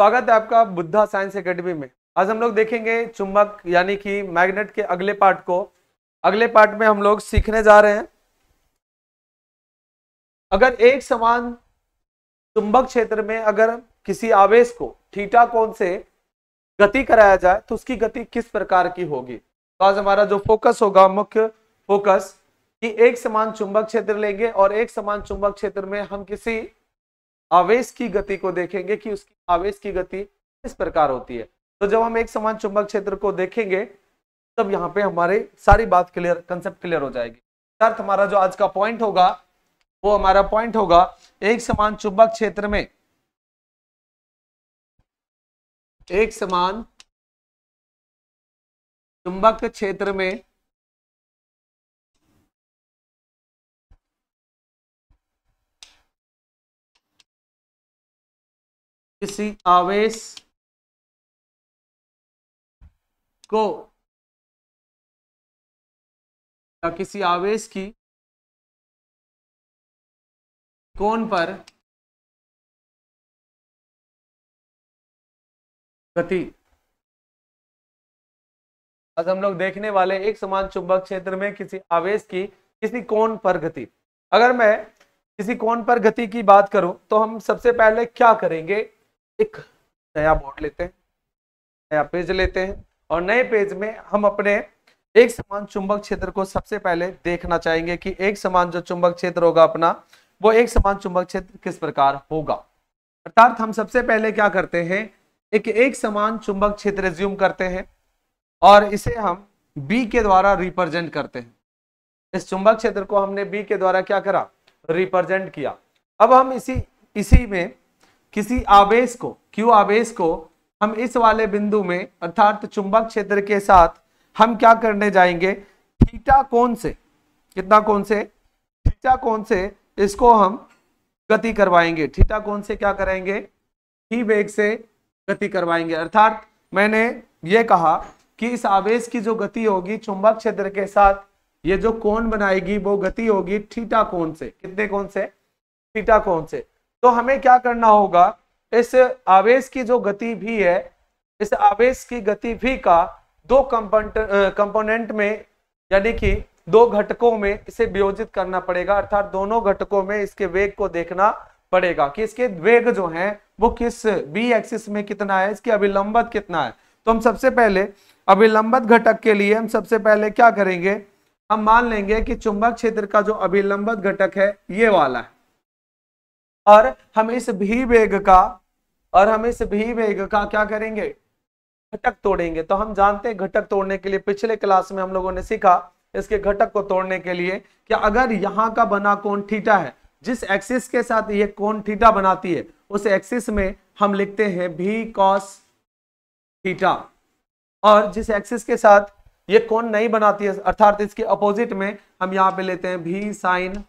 स्वागत है आपका बुद्धा साइंस एकेडमी में आज हम लोग देखेंगे चुंबक यानी कि मैग्नेट के अगले पार्ट को अगले पार्ट में हम लोग सीखने जा रहे हैं अगर एक समान चुंबक क्षेत्र में अगर किसी आवेश को थीटा कोण से गति कराया जाए तो उसकी गति किस प्रकार की होगी तो आज हमारा जो फोकस होगा मुख्य फोकस कि एक समान चुंबक क्षेत्र लेंगे और एक समान चुंबक क्षेत्र में हम किसी आवेश की गति को देखेंगे कि उसकी आवेश की गति किस प्रकार होती है तो जब हम एक समान चुंबक क्षेत्र को देखेंगे तब यहाँ पे हमारे सारी बात क्लियर कंसेप्ट क्लियर हो जाएगी अर्थ हमारा जो आज का पॉइंट होगा वो हमारा पॉइंट होगा एक समान चुंबक क्षेत्र में एक समान चुंबक क्षेत्र में किसी आवेश को या किसी आवेश की कोण पर गति आज हम लोग देखने वाले एक समान चुंबक क्षेत्र में किसी आवेश की किसी कोण पर गति अगर मैं किसी कोण पर गति की बात करूं तो हम सबसे पहले क्या करेंगे एक नया बोर्ड लेते हैं नया पेज लेते हैं और नए पेज में हम अपने एक समान चुंबक क्षेत्र को सबसे पहले देखना चाहेंगे कि एक समान जो चुंबक क्षेत्र होगा अपना वो एक समान चुंबक क्षेत्र किस प्रकार होगा अर्थात हम सबसे पहले क्या करते हैं एक एक समान चुंबक क्षेत्र रिज्यूम करते हैं और इसे हम बी के द्वारा रिप्रेजेंट करते हैं इस चुंबक क्षेत्र को हमने बी के द्वारा क्या करा रिप्रेजेंट किया अब हम इसी इसी में किसी आवेश को क्यू आवेश को हम इस वाले बिंदु में अर्थात चुंबक क्षेत्र के साथ हम क्या करने जाएंगे थीटा कौन से कितना कौन से थीटा कौन से इसको हम गति करवाएंगे थीटा कौन से क्या करेंगे ही वेग से गति करवाएंगे अर्थात मैंने ये कहा कि इस आवेश की जो गति होगी चुंबक क्षेत्र के साथ ये जो कोण बनाएगी वो गति होगी थीटा कौन से कितने कौन से थीटा कौन से तो हमें क्या करना होगा इस आवेश की जो गति भी है इस आवेश की गति भी का दो कंपोनेंट में यानी कि दो घटकों में इसे वियोजित करना पड़ेगा अर्थात दोनों घटकों में इसके वेग को देखना पड़ेगा कि इसके वेग जो है वो किस बी एक्सिस में कितना है इसकी अभिलंबत कितना है तो हम सबसे पहले अभिलंबत घटक के लिए हम सबसे पहले क्या करेंगे हम मान लेंगे कि चुंबक क्षेत्र का जो अभिलंबत घटक है ये वाला है और हम इस भी वेग का और हम इस भी वेग का क्या करेंगे घटक तोड़ेंगे तो हम जानते हैं घटक तोड़ने के लिए पिछले क्लास में हम लोगों ने सीखा इसके घटक को तोड़ने के लिए कि अगर यहाँ का बना कोण थीटा है जिस एक्सिस के साथ ये कोण थीटा बनाती है उस एक्सिस में हम लिखते हैं भी कॉस थीटा और जिस एक्सिस के साथ ये कोण नहीं बनाती है अर्थात इसके अपोजिट में हम यहाँ पे लेते हैं भी साइन थीटा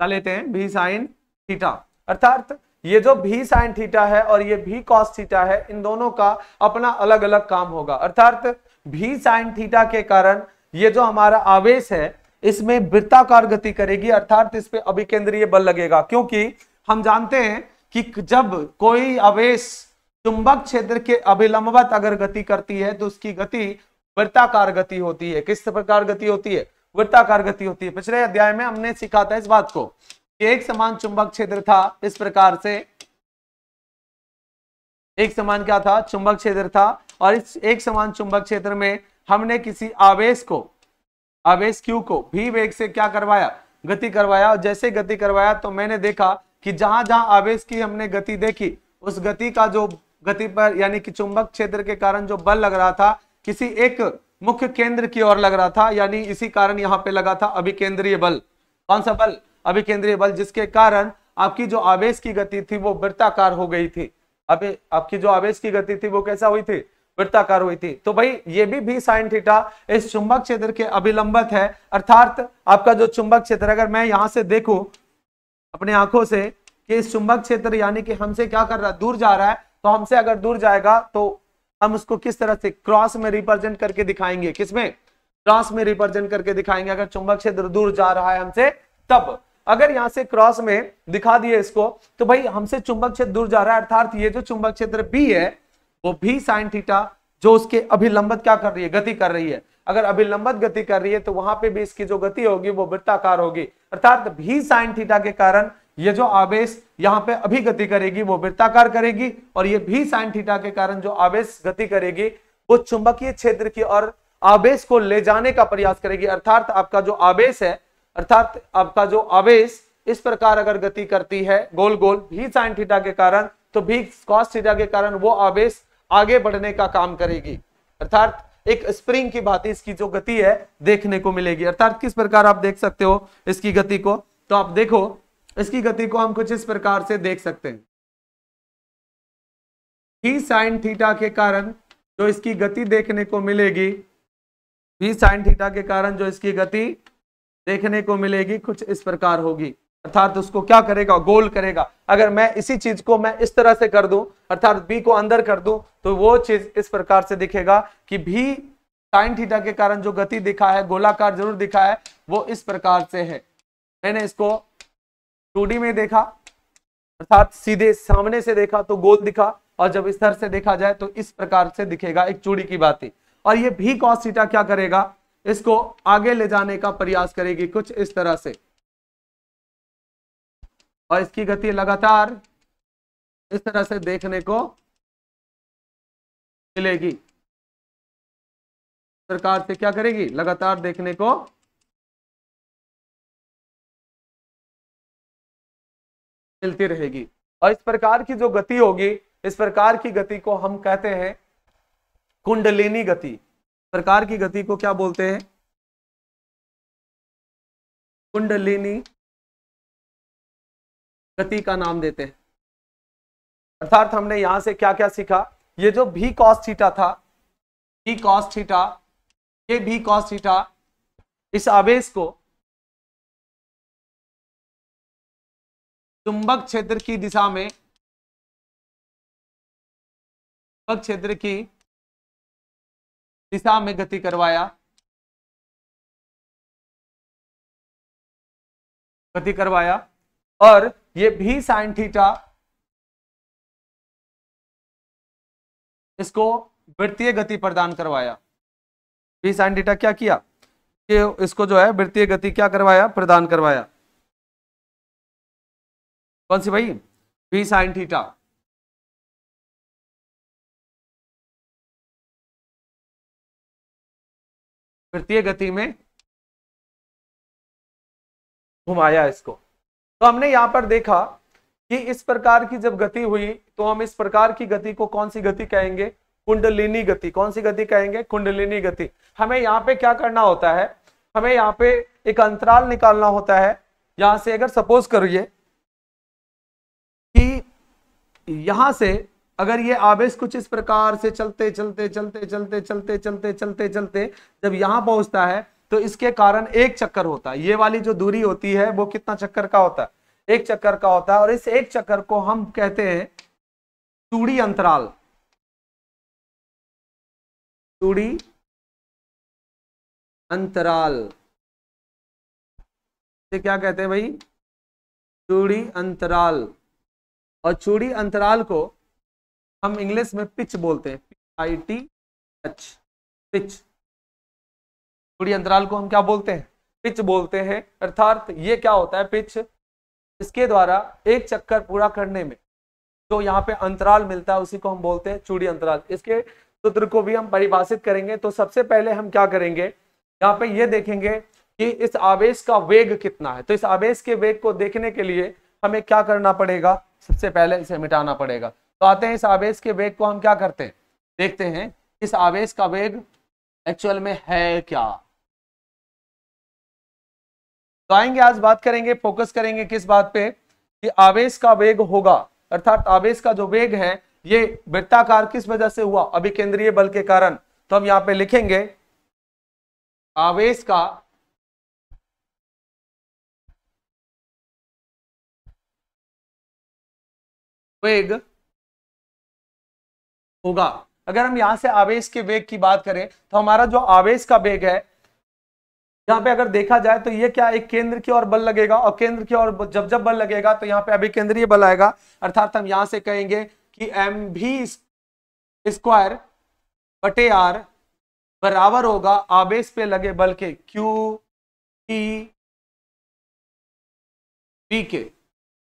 क्या लेते हैं भी साइन थीटा अर्थात ये जो भी साइन थीटा है और ये भी कॉस थीटा है इन दोनों का अपना अलग अलग काम होगा अर्थात भी साइन थीटा के कारण ये जो हमारा आवेश है इसमें वृत्ताकार गति करेगी अर्थात इस पर अभिकेंद्रीय बल लगेगा क्योंकि हम जानते हैं कि जब कोई आवेश चुंबक क्षेत्र के अभिलंबत अगर गति करती है तो उसकी गति वृत्ताकार गति होती है किस प्रकार गति होती है वृत्ताकार गति होती है पिछले अध्याय में हमने सीखा था इस बात को कि एक समान चुंबक क्षेत्र था इस प्रकार से एक समान क्या था चुंबक क्षेत्र था और इस एक समान चुंबक क्षेत्र में हमने किसी आवेश को आवेश क्यू को भी वेग से क्या करवाया गति करवाया और जैसे गति करवाया तो मैंने देखा कि जहां जहां आवेश की हमने गति देखी उस गति का जो गति पर यानी कि चुंबक क्षेत्र के कारण जो बल लग रहा था किसी एक मुख्य केंद्र की ओर लग रहा था यानी इसी कारण यहाँ पे लगा था अभिकेंद्रीय बल कौन सा बल अभिकेंद्रीय बल जिसके कारण आपकी जो आवेश की गति थी वो वृत्ताकार हो गई थी अभी आपकी जो आवेश की गति थी वो कैसा हुई थी वृत्ताकार हुई थी तो भाई ये भी भी साइन थीटा इस चुंबक क्षेत्र के अभिलंबत है अर्थात आपका जो चुंबक क्षेत्र अगर मैं यहां से देखू अपने आंखों से कि इस चुंबक क्षेत्र यानी कि हमसे क्या कर रहा है दूर जा रहा है तो हमसे अगर दूर जाएगा तो हम उसको किस तरह से क्रॉस में रिप्रेजेंट करके दिखाएंगे किसमें क्रॉस में रिप्रेजेंट करके दिखाएंगे अगर चुंबक क्षेत्र दूर जा रहा है हमसे तब अगर यहां से क्रॉस में दिखा दिए इसको तो भाई हमसे चुंबक क्षेत्र दूर जा रहा है अर्थात ये जो चुंबक क्षेत्र बी है वो भी साइन थीटा जो उसके अभिलंबत क्या कर रही है गति कर रही है अगर अभिलंबत गति कर रही है तो वहां पे भी इसकी जो गति होगी वो वृत्ताकार होगी अर्थात भी साइन थीटा के कारण ये जो आवेश यहाँ पे अभी गति करेगी वो वृत्ताकार करेगी और ये भी साइन थीटा के कारण जो आवेश गति करेगी वो चुंबकीय क्षेत्र की और आवेश को ले जाने का प्रयास करेगी अर्थात आपका जो आवेश है अर्थात आपका जो आवेश इस प्रकार अगर गति करती है गोल गोल भी साइन थीटा के कारण तो भी कॉस थीटा के कारण वो आवेश आगे बढ़ने का काम करेगी अर्थात एक स्प्रिंग की भांति इसकी जो गति है देखने को मिलेगी अर्थात किस प्रकार आप देख सकते हो इसकी गति को तो आप देखो इसकी गति को हम कुछ इस प्रकार से देख सकते हैं ही साइन थीटा के कारण जो इसकी गति देखने को मिलेगी वी साइन थीटा के कारण जो इसकी गति देखने को मिलेगी कुछ इस प्रकार होगी अर्थात उसको क्या करेगा गोल करेगा अगर मैं इसी चीज को मैं इस तरह से कर दूं अर्थात बी को अंदर कर दूं तो वो चीज इस प्रकार से दिखेगा कि भी साइन थीटा के कारण जो गति दिखा है गोलाकार जरूर दिखा है वो इस प्रकार से है मैंने इसको टू में देखा अर्थात सीधे सामने से देखा तो गोल दिखा और जब स्तर से देखा जाए तो इस प्रकार से दिखेगा एक चूड़ी की बात और ये भी कॉस क्या करेगा इसको आगे ले जाने का प्रयास करेगी कुछ इस तरह से और इसकी गति लगातार इस तरह से देखने को मिलेगी प्रकार से क्या करेगी लगातार देखने को मिलती रहेगी और इस प्रकार की जो गति होगी इस प्रकार की गति को हम कहते हैं कुंडलिनी गति प्रकार की गति को क्या बोलते हैं कुंडलिनी गति का नाम देते हैं अर्थात हमने यहां से क्या क्या सीखा ये जो भी कॉस थीटा था भी कॉस थीटा ये भी कॉस थीटा इस आवेश को चुंबक क्षेत्र की दिशा में चुंबक क्षेत्र की दिशा में गति करवाया गति करवाया और ये भी साइन थीटा इसको वृत्तीय गति प्रदान करवाया भी साइन थीटा क्या किया कि इसको जो है वृत्तीय गति क्या करवाया प्रदान करवाया कौन सी भाई बी साइन थीटा तृतीय गति में घुमाया इसको तो हमने यहां पर देखा कि इस प्रकार की जब गति हुई तो हम इस प्रकार की गति को कौन सी गति कहेंगे कुंडलिनी गति कौन सी गति कहेंगे कुंडलिनी गति हमें यहाँ पे क्या करना होता है हमें यहाँ पे एक अंतराल निकालना होता है यहां से अगर सपोज करिए यहां से अगर ये आवेश कुछ इस प्रकार से चलते चलते चलते चलते चलते चलते चलते चलते जब यहां पहुंचता है तो इसके कारण एक चक्कर होता है ये वाली जो दूरी होती है वो कितना चक्कर का होता है एक चक्कर का होता है और इस एक चक्कर को हम कहते हैं तूड़ी अंतराल तूड़ी अंतराल क्या कहते हैं भाई तूड़ी अंतराल और चूड़ी अंतराल को हम इंग्लिश में पिच बोलते हैं P I T H pitch चूड़ी अंतराल को हम क्या बोलते हैं पिच बोलते हैं अर्थात ये क्या होता है पिच इसके द्वारा एक चक्कर पूरा करने में जो यहाँ पे अंतराल मिलता है उसी को हम बोलते हैं चूड़ी अंतराल इसके सूत्र को भी हम परिभाषित करेंगे तो सबसे पहले हम क्या करेंगे यहाँ पे ये देखेंगे कि इस आवेश का वेग कितना है तो इस आवेश के वेग को देखने के लिए हमें क्या करना पड़ेगा सबसे पहले इसे मिटाना पड़ेगा तो आते हैं इस आवेश के वेग को हम क्या करते हैं देखते हैं इस आवेश का वेग एक्चुअल में है क्या तो आएंगे आज बात करेंगे फोकस करेंगे किस बात पे कि आवेश का वेग होगा अर्थात आवेश का जो वेग है ये वृत्ताकार किस वजह से हुआ अभी केंद्रीय बल के कारण तो हम यहां पे लिखेंगे आवेश का वेग होगा अगर हम यहां से आवेश के वेग की बात करें तो हमारा जो आवेश का वेग है यहाँ पे अगर देखा जाए तो ये क्या एक केंद्र की ओर बल लगेगा और केंद्र की ओर जब जब बल लगेगा तो यहाँ पे अभी केंद्रीय बल आएगा अर्थात हम यहां से कहेंगे कि एम भी स्क्वायर बटे आर बराबर होगा आवेश पे लगे बल के क्यू टी पी के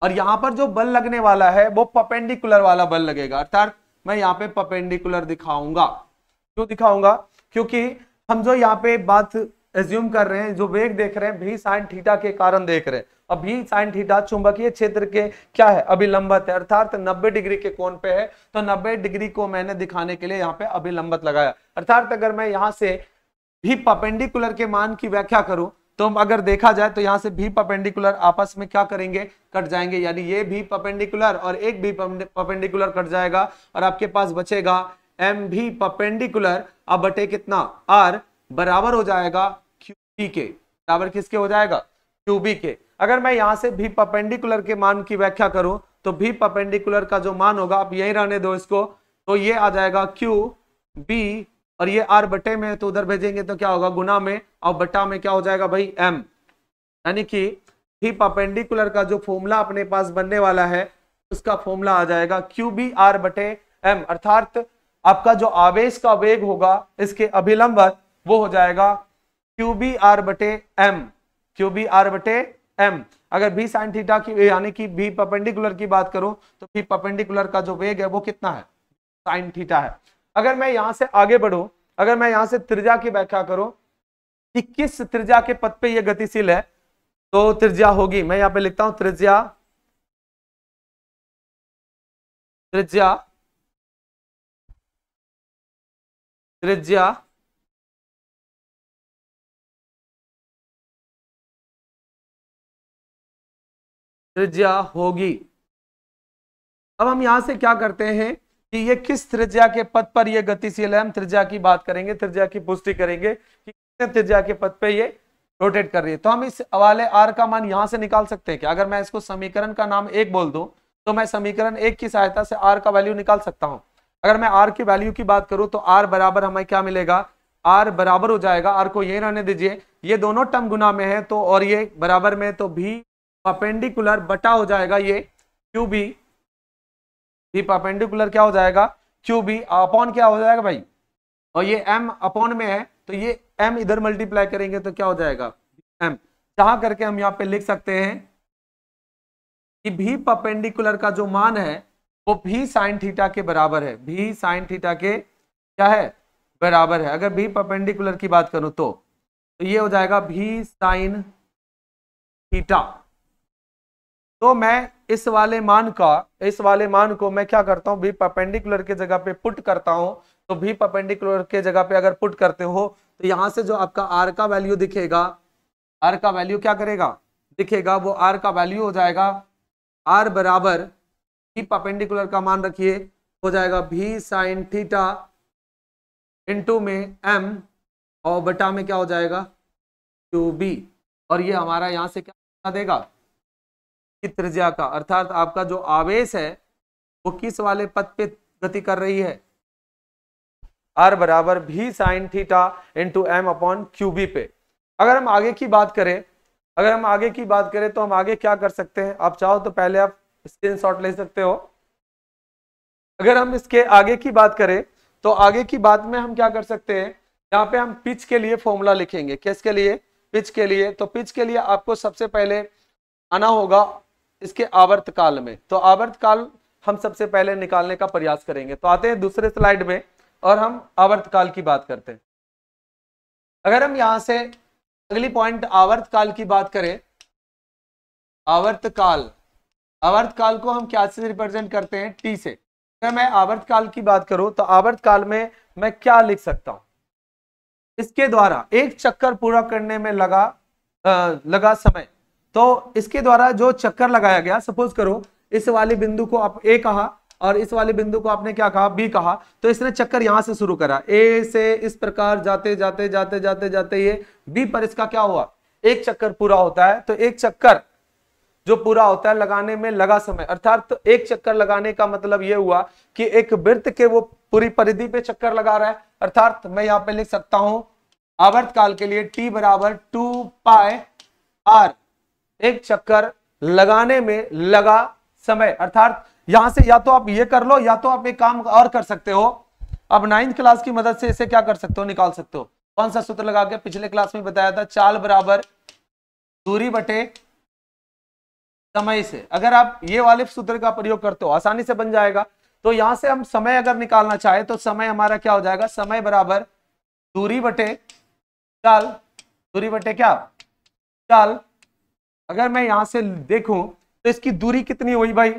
और यहां पर जो बल लगने वाला है वो पपेंडिकुलर वाला बल लगेगा अर्थात मैं यहाँ पे पपेंडिकुलर दिखाऊंगा क्यों दिखाऊंगा क्योंकि हम जो यहाँ पे बात एज्यूम कर रहे हैं जो वेग देख रहे हैं भी साइन थीटा के कारण देख रहे हैं अब भी साइन थीटा चुंबकीय क्षेत्र के क्या है अभिलंबत है अर्थात 90 डिग्री के कोण पे है तो 90 डिग्री को मैंने दिखाने के लिए यहाँ पे अभिलंबत लगाया अर्थात अगर मैं यहाँ से भी पपेंडिकुलर के मान की व्याख्या करूं तो अगर देखा जाए तो यहाँ से भी पपेंडिकुलर आपस में क्या करेंगे कट जाएंगे यानी ये भी पपेंडिकुलर और एक भी पपेंडिकुलर कट जाएगा और आपके पास बचेगा एम भी पपेंडिकुलर अब बटे कितना आर बराबर हो जाएगा क्यू बी के बराबर किसके हो जाएगा क्यू बी के अगर मैं यहाँ से भी पपेंडिकुलर के मान की व्याख्या करूं तो भी पपेंडिकुलर का जो मान होगा आप यही रहने दो इसको तो ये आ जाएगा क्यू बी और ये आर बटे में तो उधर भेजेंगे तो क्या होगा गुना में और बटा में क्या हो जाएगा भाई एम यानी कि हिप अपेंडिकुलर का जो फॉर्मूला अपने पास बनने वाला है उसका फॉर्मूला आ जाएगा क्यू बी आर बटे एम अर्थात आपका जो आवेश का वेग होगा इसके अभिलंबन वो हो जाएगा क्यू बी आर बटे एम क्यू बी आर बटे एम अगर भी साइन थीटा की यानी कि भी पपेंडिकुलर की बात करूं तो बी पपेंडिकुलर का जो वेग है वो कितना है साइन थीटा है अगर मैं यहां से आगे बढ़ू अगर मैं यहां से त्रिजा की व्याख्या करूं कि किस त्रिजा के पद पे यह गतिशील है तो त्रिज्या होगी मैं यहां पे लिखता हूं त्रिज्या त्रिज्या त्रिज्या त्रिज्या होगी अब हम यहां से क्या करते हैं कि ये किस त्रिज्या के पद पर ये गतिशील है हम त्रिज्या की बात करेंगे त्रिज्या की पुष्टि करेंगे कि कितने त्रिज्या के पद पे ये रोटेट कर रही है तो हम इस हवाले आर का मान यहां से निकाल सकते हैं कि अगर मैं इसको समीकरण का नाम एक बोल दू तो मैं समीकरण एक की सहायता से आर का वैल्यू निकाल सकता हूं अगर मैं आर की वैल्यू की बात करूं तो आर बराबर हमें क्या मिलेगा आर बराबर हो जाएगा आर को ये रहने दीजिए ये दोनों टर्म गुना में है तो और ये बराबर में तो भी अपेंडिकुलर बटा हो जाएगा ये क्यू बी ये परपेंडिकुलर क्या हो जाएगा क्यू बी अपॉन क्या हो जाएगा भाई और ये एम अपॉन में है तो ये एम इधर मल्टीप्लाई करेंगे तो क्या हो जाएगा एम जहां करके हम यहाँ पे लिख सकते हैं कि भी परपेंडिकुलर का जो मान है वो भी साइन थीटा के बराबर है भी साइन थीटा के क्या है बराबर है अगर भी परपेंडिकुलर की बात करूं तो तो ये हो जाएगा भी साइन थीटा तो मैं इस वाले मान का इस वाले मान को मैं क्या करता हूँ भी पपेंडिकुलर के जगह पे पुट करता हूँ तो भी पपेंडिकुलर के जगह पे अगर पुट करते हो तो यहाँ से जो आपका आर का वैल्यू दिखेगा आर का वैल्यू क्या करेगा दिखेगा वो आर का वैल्यू हो जाएगा आर बराबर भी पपेंडिकुलर का मान रखिए हो जाएगा भी साइन थीटा इंटू में एम और बटा में क्या हो जाएगा टू बी और ये हमारा यहाँ से क्या देगा की त्रिज्या का अर्थात आपका जो आवेश है वो किस वाले पद पे गति कर रही है आर बराबर V sine theta into M upon Q B पे अगर हम आगे की बात करें अगर हम आगे की बात करें तो हम आगे क्या कर सकते हैं आप चाहो तो पहले आप स्क्रीन शॉट ले सकते हो अगर हम इसके आगे की बात करें तो आगे की बात में हम क्या कर सकते हैं यहाँ पे हम पिच के लिए फॉर्मूला लिखेंगे किसके लिए पिच के लिए तो पिच के लिए आपको सबसे पहले आना होगा इसके आवर्त काल में तो आवर्त काल हम सबसे पहले निकालने का प्रयास करेंगे तो आते हैं दूसरे स्लाइड में और हम आवर्त काल की बात करते हैं अगर हम यहां से अगली पॉइंट आवर्त काल की बात करें आवर्त काल आवर्त काल को हम क्या से रिप्रेजेंट करते हैं टी से अगर मैं आवर्त काल की बात करूं तो आवर्त काल में मैं क्या लिख सकता हूं इसके द्वारा एक चक्कर पूरा करने में लगा आ, लगा समय तो इसके द्वारा जो चक्कर लगाया गया सपोज करो इस वाले बिंदु को आप ए कहा और इस वाले बिंदु को आपने क्या कहा बी कहा तो इसने चक्कर यहां से शुरू करा ए से इस प्रकार जाते जाते जाते जाते जाते ये बी पर इसका क्या हुआ एक चक्कर पूरा होता है तो एक चक्कर जो पूरा होता है लगाने में लगा समय अर्थात तो एक चक्कर लगाने का मतलब यह हुआ कि एक वृत्त के वो पूरी परिधि पे चक्कर लगा रहा है अर्थात मैं यहां पे लिख सकता हूं आवर्त काल के लिए टी बराबर टू पाए आर एक चक्कर लगाने में लगा समय अर्थात यहां से या तो आप ये कर लो या तो आप एक काम और कर सकते हो अब नाइन्थ क्लास की मदद से इसे क्या कर सकते हो निकाल सकते हो कौन सा सूत्र लगा के पिछले क्लास में बताया था चाल बराबर दूरी बटे समय से अगर आप ये वाले सूत्र का प्रयोग करते हो आसानी से बन जाएगा तो यहां से हम समय अगर निकालना चाहे तो समय हमारा क्या हो जाएगा समय बराबर दूरी बटे चाल दूरी बटे क्या चाल अगर मैं यहां से देखूं तो इसकी दूरी कितनी हुई भाई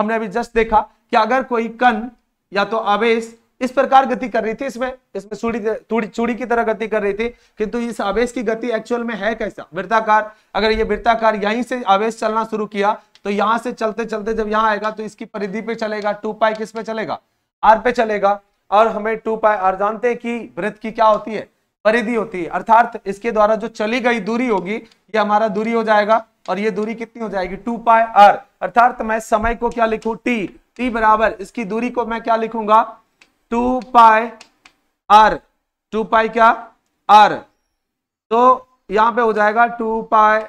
हमने अभी जस्ट देखा कि अगर कोई कन या तो आवेश इस प्रकार गति कर रही थी इसमें इसमें चूड़ी चूड़ी की तरह गति कर रही थी किंतु इस आवेश की गति एक्चुअल में है कैसा वृत्ताकार अगर ये वृत्ताकार यहीं से आवेश चलना शुरू किया तो यहां से चलते चलते जब यहाँ आएगा तो इसकी परिधि पे चलेगा टू पाई किस पे चलेगा आर पे चलेगा और हमें टू पाई आर जानते हैं कि वृत्त की क्या होती है परिधि होती है अर्थात इसके द्वारा जो चली गई दूरी होगी ये हमारा दूरी हो जाएगा और ये दूरी कितनी हो जाएगी टू पाई आर अर्थात मैं समय को क्या लिखू टी टी बराबर इसकी दूरी को मैं क्या लिखूंगा two pi R two pi क्या आर तो यहां पे हो जाएगा टू पाई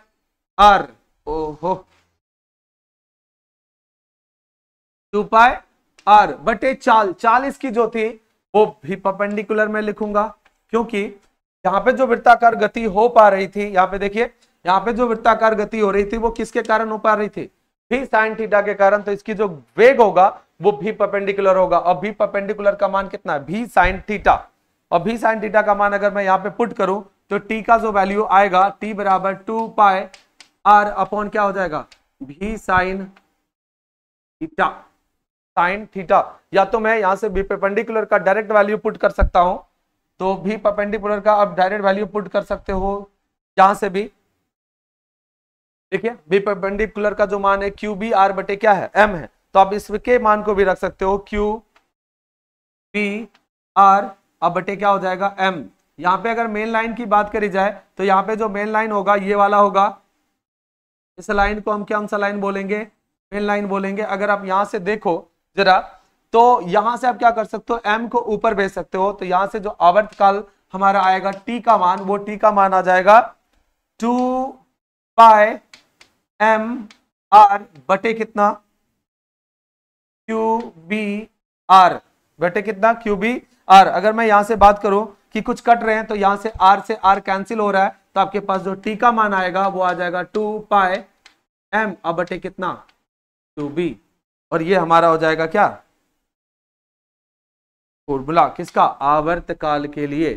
आर ओहो टू पाई आर बटे चाल चाल इसकी जो थी वो भी परपेंडिकुलर में लिखूंगा क्योंकि यहां पे जो वृत्ताकार गति हो पा रही थी यहां पे देखिए यहाँ पे जो वृत्ताकार गति हो रही थी वो किसके कारण हो पा रही थी भी साइन थीटा के कारण तो इसकी जो वेग होगा वो भी पपेंडिकुलर होगा और भी पपेंडिकुलर का मान कितना है भी साइन थीटा और भी साइन थीटा का मान अगर मैं यहाँ पे पुट करूं तो टी का जो वैल्यू आएगा टी बराबर टू पाए आर अपॉन क्या हो जाएगा V sine theta sine theta या तो मैं यहां से भी पपेंडिकुलर का डायरेक्ट वैल्यू पुट कर सकता हूं तो भी पपेंडिकुलर का आप डायरेक्ट वैल्यू पुट कर सकते हो यहां से भी देखिए बिपेंडिकुलर का जो मान है क्यू बी आर बटे क्या है एम है तो आप इसके मान को भी रख सकते हो क्यू बी आर अब बटे क्या हो जाएगा एम यहां पे अगर मेन लाइन की बात करी जाए तो यहां पे जो मेन लाइन होगा ये वाला होगा इस लाइन को हम कौन सा लाइन बोलेंगे मेन लाइन बोलेंगे अगर आप यहां से देखो जरा तो यहां से आप क्या कर सकते हो एम को ऊपर भेज सकते हो तो यहां से जो आवर्त काल हमारा आएगा टी का मान वो टी का मान आ जाएगा टू बाय एम आर बटे कितना क्यू बी आर बटे कितना क्यू बी आर अगर मैं यहां से बात करूं कि कुछ कट रहे हैं तो यहां से आर से आर कैंसिल हो रहा है तो आपके पास जो टी का मान आएगा वो आ जाएगा टू पाए एम अब बटे कितना टू बी और ये हमारा हो जाएगा क्या फॉर्मूला किसका आवर्त काल के लिए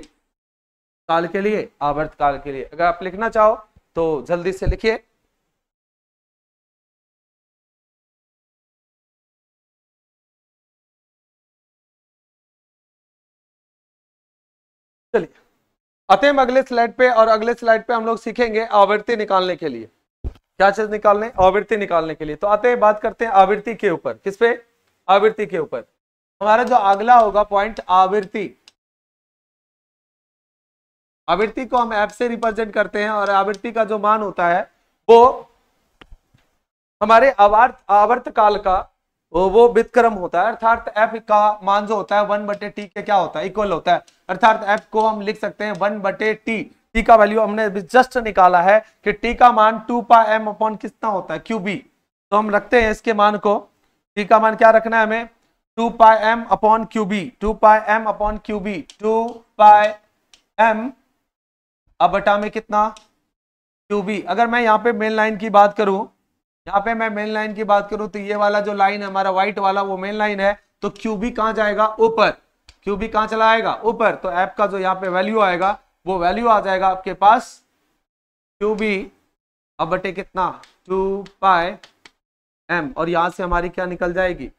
काल के लिए आवर्त काल के लिए अगर आप लिखना चाहो तो जल्दी से लिखिए अतः हम अगले स्लाइड पे और अगले स्लाइड पे हम लोग सीखेंगे आवृत्ति निकालने के लिए क्या चीज निकालने आवृत्ति निकालने के लिए तो आते हैं बात करते हैं आवृत्ति के ऊपर किस पे आवृत्ति के ऊपर हमारा जो अगला होगा पॉइंट आवृत्ति आवृत्ति को हम एफ से रिप्रेजेंट करते हैं और आवृत्ति का जो मान होता है वो हमारे आवर्त आवर्त काल का तो वो वितक्रम होता है अर्थात एफ का मान जो होता है वन बटे टी के क्या होता है इक्वल होता है अर्थात एफ को हम लिख सकते हैं वन बटे टी टी का वैल्यू हमने जस्ट निकाला है कि टी का मान टू पा एम अपॉन कितना होता है क्यू बी तो हम रखते हैं इसके मान को टी का मान क्या रखना है हमें two pi M upon Q B two pi M upon Q B two pi M अब बटा में कितना क्यू बी अगर मैं यहाँ पे मेन लाइन की बात करूं यहाँ पे मैं मेन लाइन की बात करूं तो ये वाला जो लाइन है हमारा व्हाइट वाला वो मेन लाइन है तो क्यू बी कहाँ जाएगा ऊपर क्यू बी कहाँ चला आएगा ऊपर तो ऐप का जो यहाँ पे वैल्यू आएगा वो वैल्यू आ जाएगा आपके पास क्यू बी अब बटे कितना टू पाए एम और यहाँ से हमारी क्या निकल जाएगी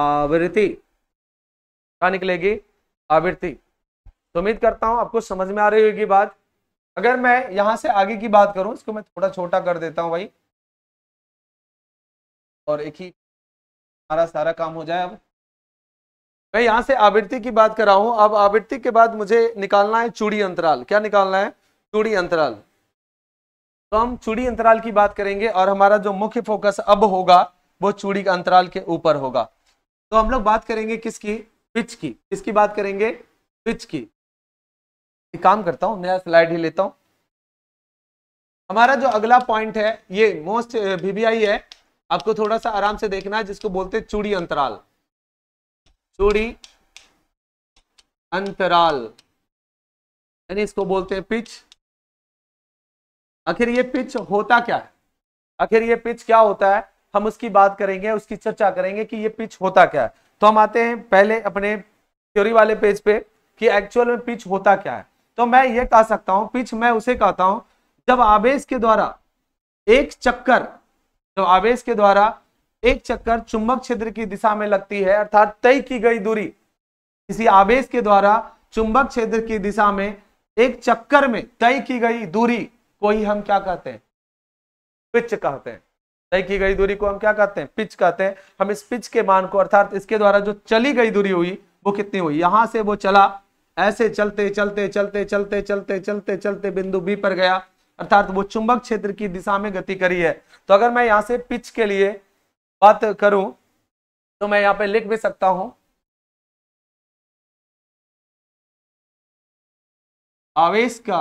आवृत्ति क्या निकलेगी आवृत्ति तो उम्मीद करता हूँ आपको समझ में आ रही होगी बात अगर मैं यहाँ से आगे की बात करूँ इसको मैं थोड़ा छोटा कर देता हूँ भाई और एक ही हमारा सारा काम हो जाए अब मैं यहां से आवृत्ति की बात कर रहा हूं अब आवृत्ति के बाद मुझे निकालना है चूड़ी अंतराल क्या निकालना है चूड़ी अंतराल तो हम चूड़ी अंतराल की बात करेंगे और हमारा जो मुख्य फोकस अब होगा वो चूड़ी अंतराल के ऊपर होगा तो हम लोग बात करेंगे किसकी पिच की किसकी बात करेंगे पिच की एक काम करता हूँ नया स्लाइड ही लेता हूँ हमारा जो अगला पॉइंट है ये मोस्ट बीबीआई है आपको थोड़ा सा आराम से देखना है जिसको बोलते हैं चूड़ी अंतराल चूड़ी अंतराल यानी इसको बोलते हैं पिच आखिर ये पिच होता क्या है आखिर ये पिच क्या होता है हम उसकी बात करेंगे उसकी चर्चा करेंगे कि ये पिच होता क्या है तो हम आते हैं पहले अपने थ्योरी वाले पेज पे कि एक्चुअल में पिच होता क्या है तो मैं ये कह सकता हूं पिच मैं उसे कहता हूं जब आवेश के द्वारा एक चक्कर तो आवेश के द्वारा एक चक्कर चुंबक क्षेत्र की दिशा में लगती है अर्थात तय की गई दूरी किसी आवेश के द्वारा चुंबक क्षेत्र की दिशा में एक चक्कर में तय की गई दूरी को ही हम क्या कहते हैं पिच कहते हैं तय की गई दूरी को हम क्या कहते हैं पिच कहते हैं हम इस पिच के मान को अर्थात इसके द्वारा जो चली गई दूरी हुई वो कितनी हुई यहां से वो चला ऐसे चलते चलते चलते चलते चलते चलते चलते बिंदु बी पर गया अर्थात वो चुंबक क्षेत्र की दिशा में गति करी है तो अगर मैं यहां से पिच के लिए बात करूं तो मैं यहां पे लिख भी सकता हूं आवेश का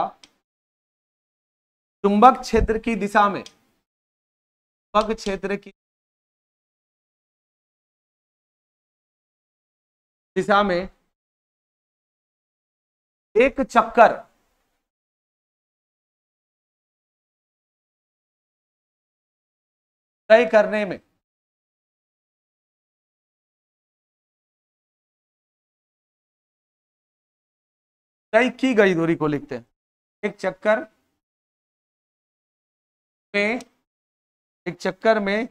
चुंबक क्षेत्र की दिशा में चुंबक क्षेत्र की दिशा में एक चक्कर तय करने में तय की गई दूरी को लिखते हैं एक चक्कर में एक चक्कर में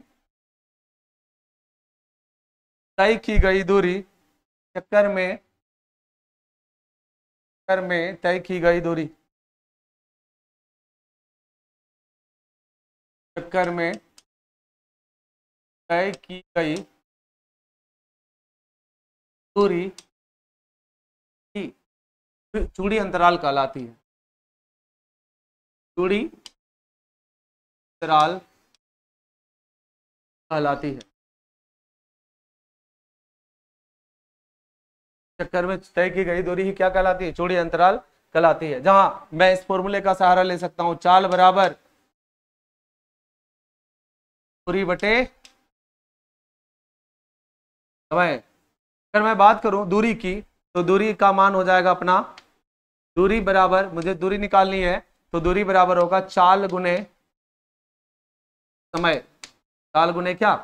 तय की गई दूरी चक्कर में चक्कर में तय की गई दूरी चक्कर में तय की गई दूरी की चूड़ी अंतराल कहलाती है चूड़ी अंतराल कहलाती है चक्कर में तय की गई दूरी ही क्या कहलाती है चूड़ी अंतराल कहलाती है जहां मैं इस फॉर्मूले का सहारा ले सकता हूं चाल बराबर दूरी बटे समय अगर मैं बात करूं दूरी की तो दूरी का मान हो जाएगा अपना दूरी बराबर मुझे दूरी निकालनी है तो दूरी बराबर होगा चाल गुने समय चाल गुने क्या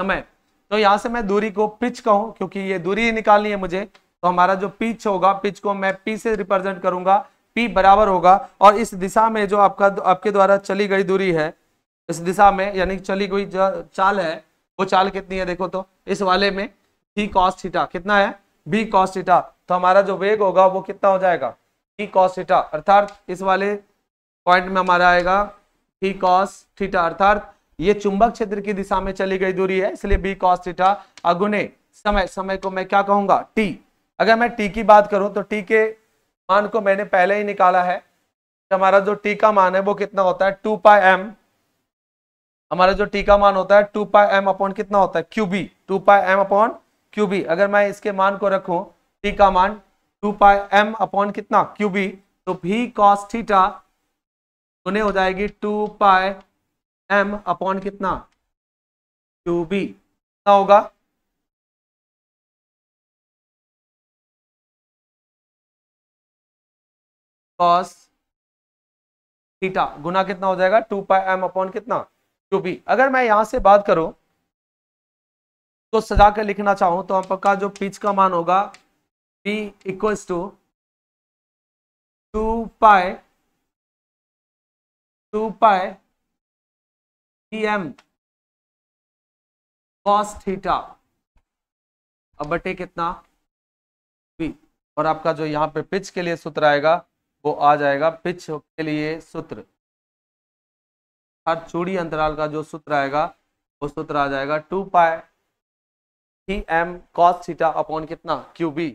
समय तो यहां से मैं दूरी को पिच कहूं क्योंकि ये दूरी निकालनी है मुझे तो हमारा जो पिच होगा पिच को मैं पी से रिप्रेजेंट करूंगा पी बराबर होगा और इस दिशा में जो आपका आपके द्वारा चली गई दूरी है इस दिशा में यानी चली गई चाल है वो चाल कितनी है देखो तो इस वाले में थी कॉस थीटा कितना है बी कॉस थीटा तो हमारा जो वेग होगा वो कितना हो जाएगा थी कॉस थीटा अर्थात इस वाले पॉइंट में हमारा आएगा थी कॉस थीटा अर्थात ये चुंबक क्षेत्र की दिशा में चली गई दूरी है इसलिए बी कॉस थीटा अगुने समय समय को मैं क्या कहूंगा टी अगर मैं टी की बात करूं तो टी के मान को मैंने पहले ही निकाला है हमारा जो टी का मान है वो कितना होता है टू पाई एम हमारा जो टी का मान होता है टू पाई एम अपॉन कितना होता है Q B two pi M upon Q B अगर मैं इसके मान को रखू टी का मान टू पाई एम अपॉन कितना क्यूबी तो भी कॉस थीटा गुने हो जाएगी टू पाई एम अपॉन कितना क्यूबी कितना होगा कॉस थीटा गुना कितना हो जाएगा टू पाई एम अपॉन कितना जो भी अगर मैं यहां से बात करूं तो सजा कर लिखना चाहूं तो आपका जो पिच का मान होगा P equals to two pi two pi P M cos theta अब बटे कितना पी और आपका जो यहां पे पिच के लिए सूत्र आएगा वो आ जाएगा पिच के लिए सूत्र हर चूड़ी अंतराल का जो सूत्र आएगा वो सूत्र आ जाएगा two pi T M cos theta upon कितना क्यू बी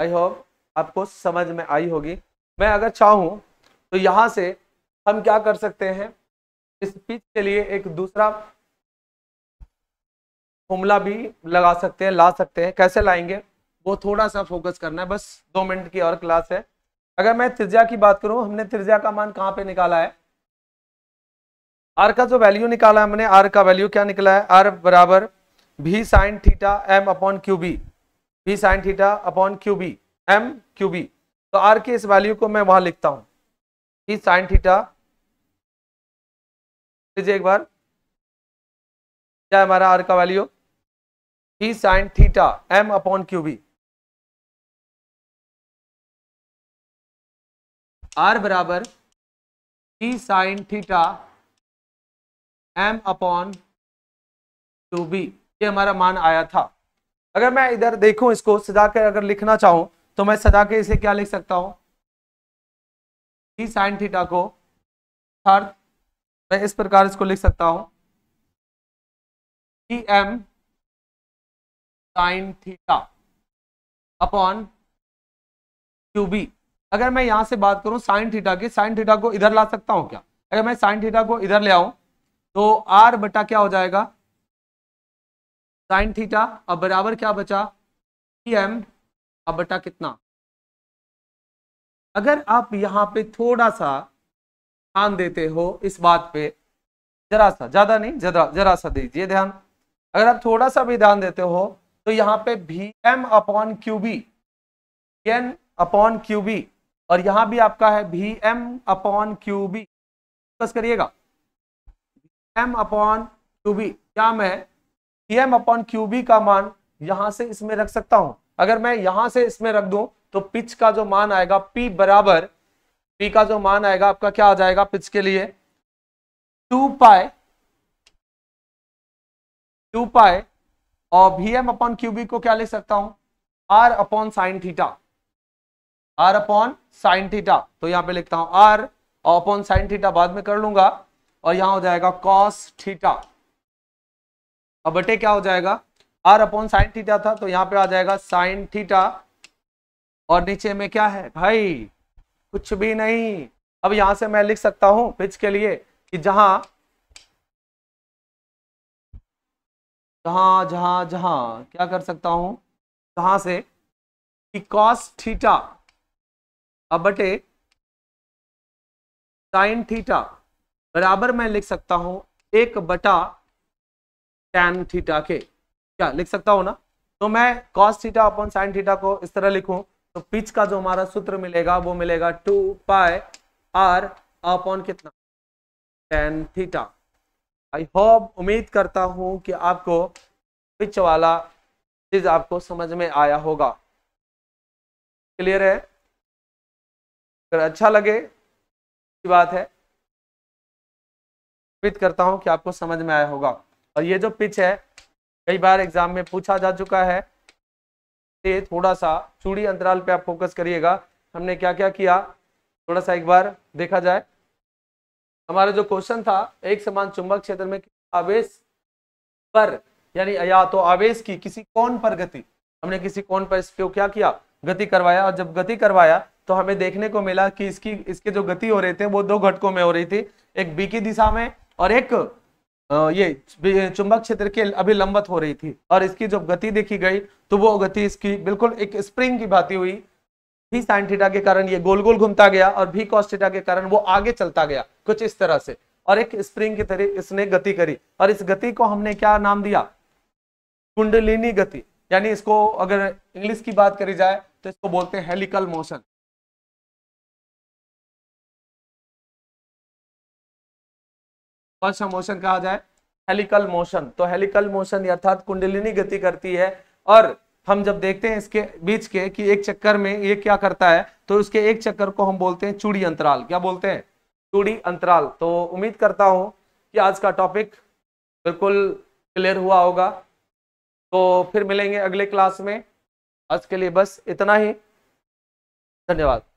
आई होप आपको समझ में आई होगी मैं अगर चाहूं तो यहां से हम क्या कर सकते हैं इस पिच के लिए एक दूसरा फॉर्मूला भी लगा सकते हैं ला सकते हैं कैसे लाएंगे वो थोड़ा सा फोकस करना है बस दो मिनट की और क्लास है अगर मैं त्रिज्या की बात करूं हमने त्रिज्या का मान कहाँ पे निकाला है आर का जो वैल्यू निकाला हमने आर का वैल्यू क्या निकला है आर बराबर V sine theta M upon Q B V sine theta upon Q B M Q B तो आर के इस वैल्यू को मैं वहां लिखता हूं भी साइन थीटा लीजिए एक बार क्या हमारा आर का value V sine theta M upon Q B R बराबर T sine theta M upon two B ये हमारा मान आया था अगर मैं इधर देखूं इसको सजा के अगर लिखना चाहूं तो मैं सजा के इसे क्या लिख सकता हूं टी साइन थीटा को अर्थ मैं इस प्रकार इसको लिख सकता हूं T M sine theta upon Q B अगर मैं यहां से बात करूं साइन थीटा की साइन थीटा को इधर ला सकता हूं क्या अगर मैं साइन थीटा को इधर ले आऊं तो आर बटा क्या हो जाएगा साइन थीटा अब बराबर क्या बचा पी एम अब बटा कितना अगर आप यहाँ पे थोड़ा सा ध्यान देते हो इस बात पे जरा सा ज्यादा नहीं जरा जरा सा दीजिए ध्यान अगर आप थोड़ा सा भी ध्यान देते हो तो यहाँ पे V M upon Q B N upon Q B और यहां भी आपका है भी एम अपॉन क्यू बी बस करिएगा एम अपॉन क्यू बी क्या मैं भी एम अपॉन क्यू बी का मान यहां से इसमें रख सकता हूं अगर मैं यहां से इसमें रख दूं तो पिच का जो मान आएगा पी बराबर पी का जो मान आएगा आपका क्या आ जाएगा पिच के लिए टू पाए टू पाए और भी एम अपॉन क्यूबी को क्या लिख सकता हूं R upon sine theta R upon sine theta तो यहां पे लिखता हूं आर अपॉन साइन थीटा बाद में कर लूंगा और यहां हो जाएगा कॉस थीटा अब बटे क्या हो जाएगा आर अपॉन साइन थीटा था तो यहां पे आ जाएगा साइन थीटा और नीचे में क्या है भाई कुछ भी नहीं अब यहां से मैं लिख सकता हूं पिच के लिए कि जहां जहां जहां जहां क्या कर सकता हूं कहां से कि कॉस थीटा अब बटे साइन थीटा बराबर मैं लिख सकता हूं एक बटा टैन थीटा के क्या लिख सकता हूं ना तो मैं cos theta upon sine theta को इस तरह लिखूं तो पिच का जो हमारा सूत्र मिलेगा वो मिलेगा टू पाए आर अपॉन कितना टेन थीटा आई होप उम्मीद करता हूं कि आपको पिच वाला चीज आपको समझ में आया होगा क्लियर है अगर अच्छा लगे की बात है उम्मीद करता हूं कि आपको समझ में आया होगा और ये जो पिच है कई बार एग्जाम में पूछा जा चुका है ये थोड़ा सा चूड़ी अंतराल पे आप फोकस करिएगा हमने क्या क्या किया थोड़ा सा एक बार देखा जाए हमारा जो क्वेश्चन था एक समान चुंबक क्षेत्र में आवेश पर यानी या तो आवेश की किसी कौन पर गति हमने किसी कौन पर इसको क्या किया गति करवाया और जब गति करवाया तो हमें देखने को मिला कि इसकी इसके जो गति हो रहे थे वो दो घटकों में हो रही थी एक बी की दिशा में और एक ये चुंबक क्षेत्र के अभिलंबत हो रही थी और इसकी जब गति देखी गई तो वो गति इसकी बिल्कुल एक स्प्रिंग की भांति हुई भी साइन थीटा के कारण ये गोल गोल घूमता गया और भी कॉस थीटा के कारण वो आगे चलता गया कुछ इस तरह से और एक स्प्रिंग की तरह इसने गति करी और इस गति को हमने क्या नाम दिया कुंडलिनी गति यानी इसको अगर इंग्लिश की बात करी जाए तो इसको बोलते हैं हेलिकल मोशन कौन सा मोशन कहा जाए हेलिकल मोशन तो हेलिकल मोशन अर्थात कुंडलिनी गति करती है और हम जब देखते हैं इसके बीच के कि एक चक्कर में ये क्या करता है तो उसके एक चक्कर को हम बोलते हैं चूड़ी अंतराल क्या बोलते हैं चूड़ी अंतराल तो उम्मीद करता हूं कि आज का टॉपिक बिल्कुल क्लियर हुआ होगा तो फिर मिलेंगे अगले क्लास में आज के लिए बस इतना ही धन्यवाद